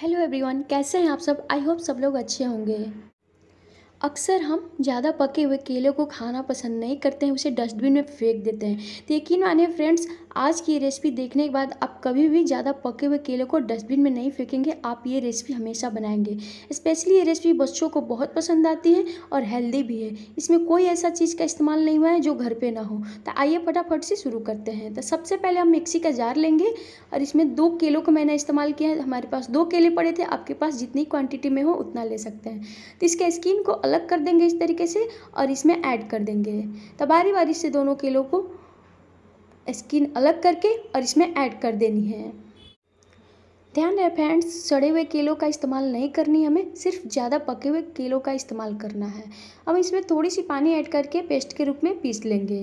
hello everyone कैसे हैं आप सब आई होप सब लोग अच्छे होंगे अक्सर हम ज़्यादा पके हुए केले को खाना पसंद नहीं करते हैं उसे डस्टबिन में फेंक देते हैं तो यकीन मानिए फ्रेंड्स आज की रेसिपी देखने के बाद आप कभी भी ज़्यादा पके हुए केले को डस्टबिन में नहीं फेंकेंगे आप ये रेसिपी हमेशा बनाएंगे स्पेशली ये रेसिपी बच्चों को बहुत पसंद आती है और हेल्दी भी है इसमें कोई ऐसा चीज़ का इस्तेमाल नहीं हुआ है जो घर पर ना हो तो आइए फटाफट से शुरू करते हैं तो सबसे पहले हम मिक्सी का जार लेंगे और इसमें दो केलों को मैंने इस्तेमाल किया है हमारे पास दो केले पड़े थे आपके पास जितनी क्वान्टिटी में हो उतना ले सकते हैं तो इसके स्किन को अलग अलग कर देंगे इस तरीके से और इसमें ऐड कर देंगे तो बारी बारी से दोनों केलों को स्किन अलग करके और इसमें ऐड कर देनी है ध्यान रहे फ्रेंड्स सड़े हुए केलों का इस्तेमाल नहीं करनी हमें सिर्फ ज़्यादा पके हुए केलों का इस्तेमाल करना है अब इसमें थोड़ी सी पानी ऐड करके पेस्ट के रूप में पीस लेंगे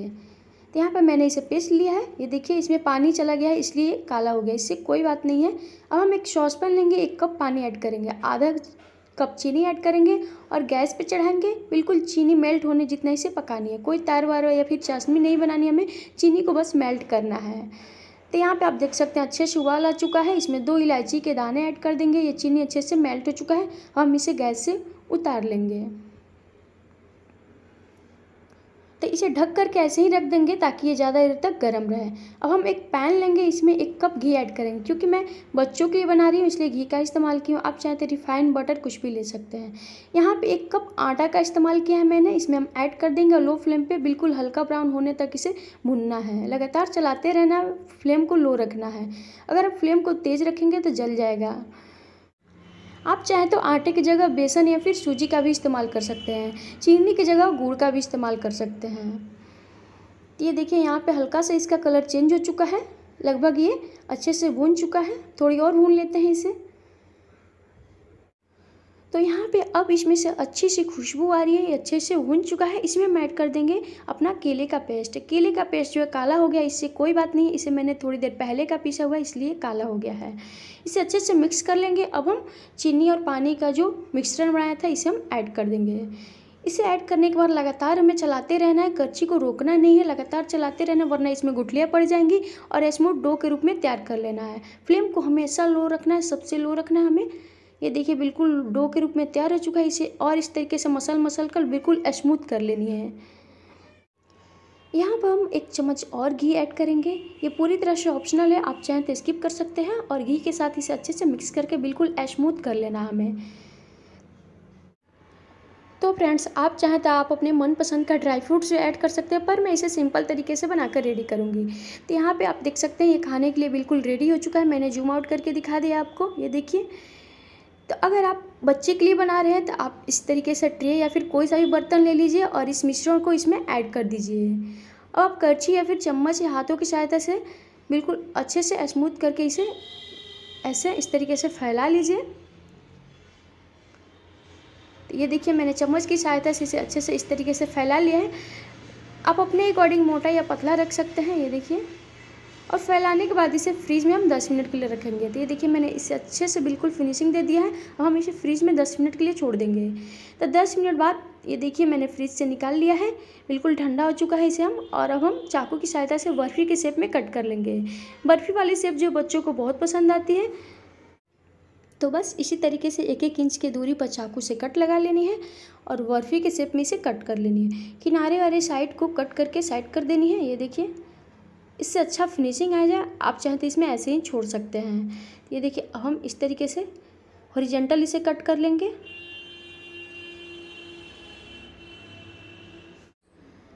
तो यहाँ पर मैंने इसे पेस्ट लिया है ये देखिए इसमें पानी चला गया है इसलिए काला हो गया इससे कोई बात नहीं है अब हम एक सॉस पैन लेंगे एक कप पानी ऐड करेंगे आधा कप चीनी ऐड करेंगे और गैस पे चढ़ाएंगे बिल्कुल चीनी मेल्ट होने जितना इसे पकानी है कोई तार वार या फिर चाशनी नहीं बनानी हमें चीनी को बस मेल्ट करना है तो यहाँ पे आप देख सकते हैं अच्छे से उबाल आ चुका है इसमें दो इलायची के दाने ऐड कर देंगे ये चीनी अच्छे से मेल्ट हो चुका है हम इसे गैस से उतार लेंगे तो इसे ढक करके ऐसे ही रख देंगे ताकि ये ज़्यादा देर तक गर्म रहे अब हम एक पैन लेंगे इसमें एक कप घी ऐड करेंगे क्योंकि मैं बच्चों के लिए बना रही हूँ इसलिए घी का इस्तेमाल की हूँ आप चाहे तो रिफाइंड बटर कुछ भी ले सकते हैं यहाँ पर एक कप आटा का इस्तेमाल किया है मैंने इसमें हम ऐड कर देंगे और लो फ्लेम पर बिल्कुल हल्का ब्राउन होने तक इसे भुनना है लगातार चलाते रहना फ्लेम को लो रखना है अगर आप फ्लेम को तेज़ रखेंगे तो जल जाएगा आप चाहें तो आटे की जगह बेसन या फिर सूजी का भी इस्तेमाल कर सकते हैं चीनी की जगह गुड़ का भी इस्तेमाल कर सकते हैं ये देखिए यहाँ पे हल्का सा इसका कलर चेंज हो चुका है लगभग ये अच्छे से भून चुका है थोड़ी और भून लेते हैं इसे तो यहाँ पे अब इसमें से अच्छी सी खुशबू आ रही है ये अच्छे से भुन चुका है इसमें हम ऐड कर देंगे अपना केले का पेस्ट केले का पेस्ट जो है काला हो गया इससे कोई बात नहीं इसे मैंने थोड़ी देर पहले का पीसा हुआ है इसलिए काला हो गया है इसे अच्छे से मिक्स कर लेंगे अब हम चीनी और पानी का जो मिक्सचर बनाया था इसे हम ऐड कर देंगे इसे ऐड करने के बाद लगातार हमें चलाते रहना है कर्ची को रोकना नहीं है लगातार चलाते रहना वरना इसमें गुठलियाँ पड़ जाएंगी और इसमें डो के रूप में तैयार कर लेना है फ्लेम को हमेशा लो रखना है सबसे लो रखना है हमें ये देखिए बिल्कुल डो के रूप में तैयार हो चुका है इसे और इस तरीके से मसल मसल कर बिल्कुल स्मूथ कर लेनी है यहाँ पर हम एक चम्मच और घी ऐड करेंगे ये पूरी तरह से ऑप्शनल है आप चाहें तो स्किप कर सकते हैं और घी के साथ इसे अच्छे से मिक्स करके बिल्कुल स्मूथ कर लेना हमें तो फ्रेंड्स आप चाहें तो आप अपने मनपसंद का ड्राई फ्रूट्स जो ऐड कर सकते हैं पर मैं इसे सिंपल तरीके से बनाकर रेडी करूंगी तो यहाँ पे आप देख सकते हैं ये खाने के लिए बिल्कुल रेडी हो चुका है मैंने जूम आउट करके दिखा दिया आपको ये देखिए तो अगर आप बच्चे के लिए बना रहे हैं तो आप इस तरीके से ट्रे या फिर कोई सा भी बर्तन ले लीजिए और इस मिश्रण को इसमें ऐड कर दीजिए अब आप करछी या फिर चम्मच या हाथों की सहायता से बिल्कुल अच्छे से स्मूथ करके इसे ऐसे इस तरीके से फैला लीजिए तो ये देखिए मैंने चम्मच की सहायता से इसे अच्छे से इस तरीके से फैला लिया है आप अपने अकॉर्डिंग मोटा या पतला रख सकते हैं ये देखिए और फैलाने के बाद इसे फ्रीज में हम दस मिनट के लिए रखेंगे तो ये देखिए मैंने इसे अच्छे से बिल्कुल फिनिशिंग दे दिया है और हम इसे फ्रीज में दस मिनट के लिए छोड़ देंगे तो दस मिनट बाद ये देखिए मैंने फ्रिज से निकाल लिया है बिल्कुल ठंडा हो चुका है इसे हम और अब हम चाकू की सहायता से बर्फ़ी के शेप में कट कर लेंगे बर्फ़ी वाली शेप जो बच्चों को बहुत पसंद आती है तो बस इसी तरीके से एक एक इंच की दूरी पर चाकू से कट लगा लेनी है और बर्फ़ी के शेप में इसे कट कर लेनी है किनारे वाले साइड को कट करके साइड कर देनी है ये देखिए इससे अच्छा फिनिशिंग आ जाए आप चाहे तो इसमें ऐसे ही छोड़ सकते हैं ये देखिए अब हम इस तरीके से हॉरिजेंटल इसे कट कर लेंगे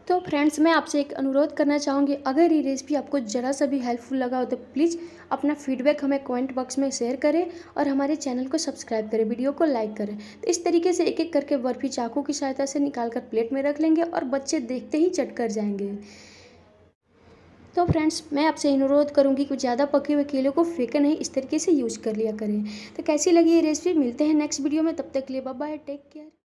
तो फ्रेंड्स मैं आपसे एक अनुरोध करना चाहूँगी अगर ये रेसिपी आपको ज़रा सा भी हेल्पफुल लगा हो तो प्लीज़ अपना फीडबैक हमें कमेंट बॉक्स में शेयर करें और हमारे चैनल को सब्सक्राइब करें वीडियो को लाइक करें तो इस तरीके से एक एक करके बर्फ़ी चाकू की सहायता से निकाल कर प्लेट में रख लेंगे और बच्चे देखते ही चट कर जाएंगे तो फ्रेंड्स मैं आपसे अनुरोध करूँगी कि ज़्यादा पके हुए केले को फेंके नहीं इस तरीके से यूज कर लिया करें तो कैसी लगी ये रेसिपी मिलते हैं नेक्स्ट वीडियो में तब तक के लिए बाय टेक केयर